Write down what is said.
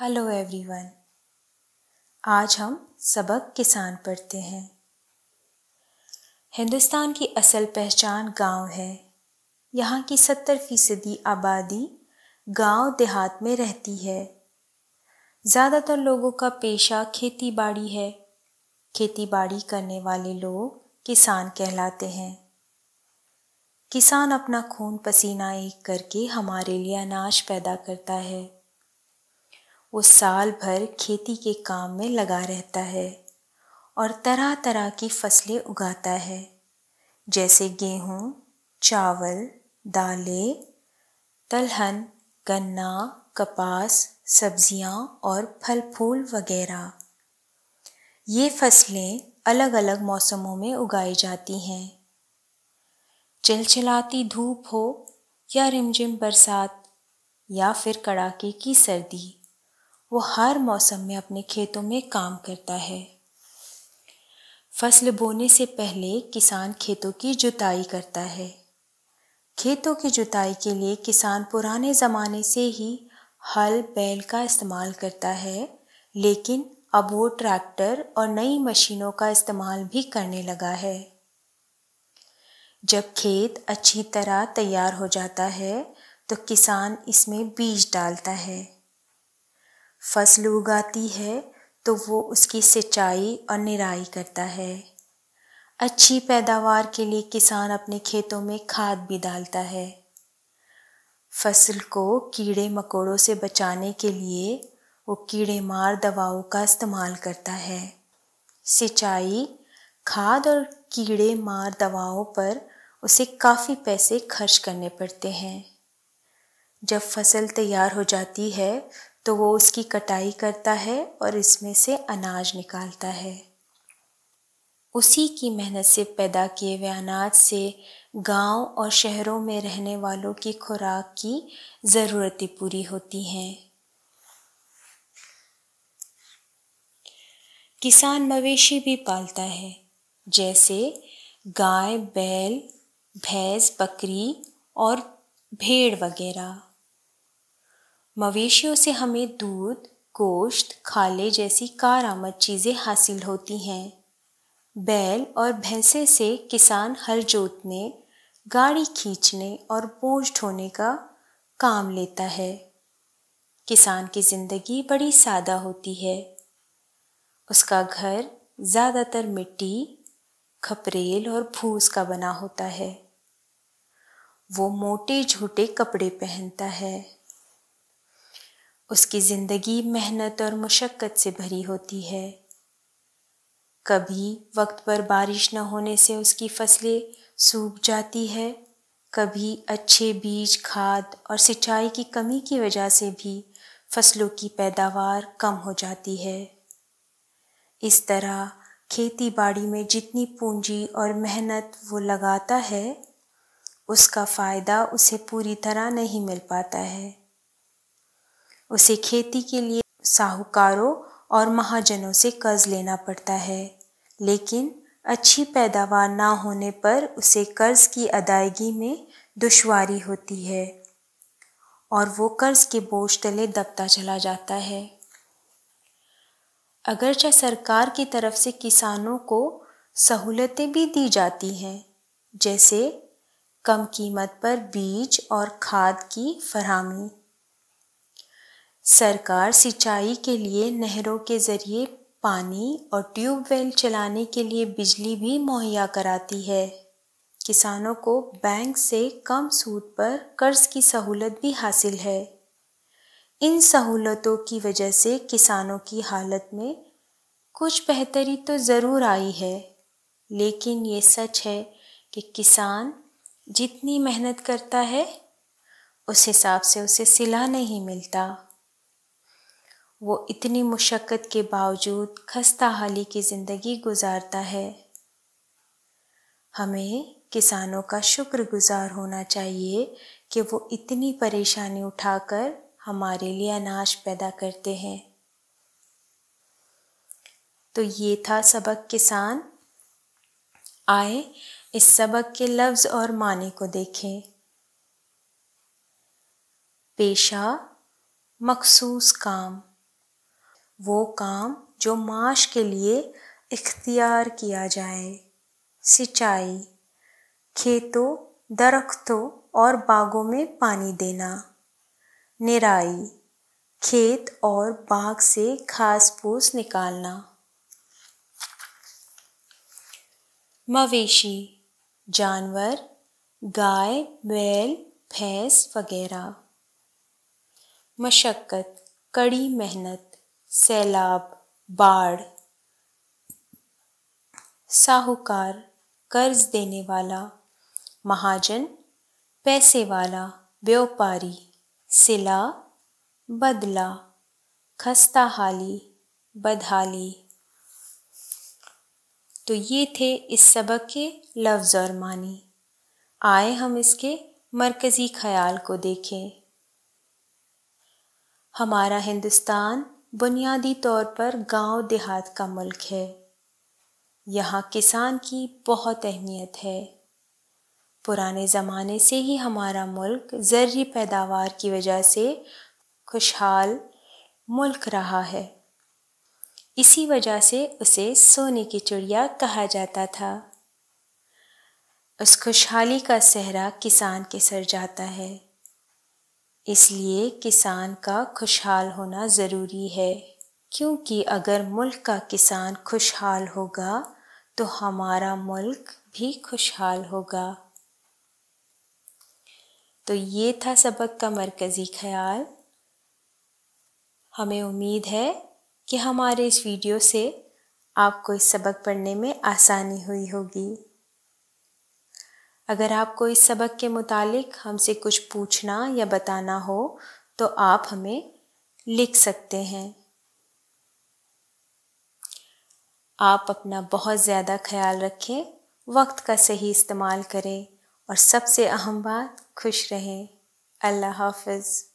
hello everyone आज हम सबक किसान पढ़ते हैं हिंदुस्तान की असल पहचान गांव है यहाँ की सत्तर फीसदी आबादी गांव देहात में रहती है ज़्यादातर लोगों का पेशा खेती बाड़ी है खेती बाड़ी करने वाले लोग किसान कहलाते हैं किसान अपना खून पसीना एक करके हमारे लिए अनाज पैदा करता है वो साल भर खेती के काम में लगा रहता है और तरह तरह की फसलें उगाता है जैसे गेहूँ चावल दालें दलहन गन्ना कपास सब्जियाँ और फल फूल वगैरह ये फसलें अलग अलग मौसमों में उगाई जाती हैं चिलचिलाती धूप हो या रिमझिम बरसात या फिर कड़ाके की सर्दी वो हर मौसम में अपने खेतों में काम करता है फसल बोने से पहले किसान खेतों की जुताई करता है खेतों की जुताई के लिए किसान पुराने ज़माने से ही हल बैल का इस्तेमाल करता है लेकिन अब वो ट्रैक्टर और नई मशीनों का इस्तेमाल भी करने लगा है जब खेत अच्छी तरह तैयार हो जाता है तो किसान इसमें बीज डालता है फसल उगाती है तो वो उसकी सिंचाई और निराई करता है अच्छी पैदावार के लिए किसान अपने खेतों में खाद भी डालता है फसल को कीड़े मकोड़ों से बचाने के लिए वो कीड़े मार दवाओं का इस्तेमाल करता है सिंचाई खाद और कीड़े मार दवाओं पर उसे काफ़ी पैसे खर्च करने पड़ते हैं जब फसल तैयार हो जाती है तो वो उसकी कटाई करता है और इसमें से अनाज निकालता है उसी की मेहनत से पैदा किए हुए अनाज से गांव और शहरों में रहने वालों की खुराक की ज़रूरतें पूरी होती हैं किसान मवेशी भी पालता है जैसे गाय बैल भैंस बकरी और भेड़ वगैरह मवेशियों से हमें दूध गोश्त खाले जैसी कार आमद चीज़ें हासिल होती हैं बैल और भैंसे से किसान हल जोतने गाड़ी खींचने और बोझ ढोने का काम लेता है किसान की ज़िंदगी बड़ी सादा होती है उसका घर ज़्यादातर मिट्टी खपरेल और भूस का बना होता है वो मोटे झूठे कपड़े पहनता है उसकी ज़िंदगी मेहनत और मशक्क़त से भरी होती है कभी वक्त पर बारिश न होने से उसकी फसलें सूख जाती है कभी अच्छे बीज खाद और सिंचाई की कमी की वजह से भी फसलों की पैदावार कम हो जाती है इस तरह खेती बाड़ी में जितनी पूंजी और मेहनत वो लगाता है उसका फ़ायदा उसे पूरी तरह नहीं मिल पाता है उसे खेती के लिए साहूकारों और महाजनों से कर्ज लेना पड़ता है लेकिन अच्छी पैदावार ना होने पर उसे कर्ज की अदायगी में दुश्वारी होती है और वो कर्ज के बोझ तले दबता चला जाता है अगरचे सरकार की तरफ से किसानों को सहूलतें भी दी जाती हैं जैसे कम कीमत पर बीज और खाद की फरहमी सरकार सिंचाई के लिए नहरों के ज़रिए पानी और ट्यूबवेल चलाने के लिए बिजली भी मुहैया कराती है किसानों को बैंक से कम सूद पर कर्ज की सहूलत भी हासिल है इन सहूलतों की वजह से किसानों की हालत में कुछ बेहतरी तो ज़रूर आई है लेकिन ये सच है कि किसान जितनी मेहनत करता है उस हिसाब से उसे सिला नहीं मिलता वो इतनी मुशक्क़त के बावजूद खस्ता हाली की ज़िंदगी गुजारता है हमें किसानों का शुक्रगुजार होना चाहिए कि वो इतनी परेशानी उठाकर हमारे लिए अनाज पैदा करते हैं तो ये था सबक किसान आए इस सबक के लफ्ज़ और माने को देखें पेशा मखसूस काम वो काम जो माश के लिए इख्तियार किया जाए सिंचाई खेतों दरख्तों और बागों में पानी देना निराई खेत और बाग से घास फूस निकालना मवेशी जानवर गाय बैल भैंस वगैरह मशक्क़त कड़ी मेहनत सैलाब बाढ़ साहूकार कर्ज देने वाला महाजन पैसे वाला व्यापारी सिला बदला खस्ता हाली बदहाली तो ये थे इस सबक के लफ्ज़ और मानी आए हम इसके मरकज़ी ख्याल को देखें हमारा हिंदुस्तान बुनियादी तौर पर गांव देहात का मुल्क है यहाँ किसान की बहुत अहमियत है पुराने ज़माने से ही हमारा मुल्क ज़र्री पैदावार की वजह से खुशहाल मुल्क रहा है इसी वजह से उसे सोने की चिड़िया कहा जाता था उस खुशहाली का सहरा किसान के सर जाता है इसलिए किसान का खुशहाल होना ज़रूरी है क्योंकि अगर मुल्क का किसान खुशहाल होगा तो हमारा मुल्क भी खुशहाल होगा तो ये था सबक का मरकज़ी ख्याल हमें उम्मीद है कि हमारे इस वीडियो से आपको इस सबक पढ़ने में आसानी हुई होगी अगर आपको इस सबक के मुतालिक हमसे कुछ पूछना या बताना हो तो आप हमें लिख सकते हैं आप अपना बहुत ज़्यादा ख्याल रखें वक्त का सही इस्तेमाल करें और सबसे अहम बात खुश रहें अल्लाह हाफिज़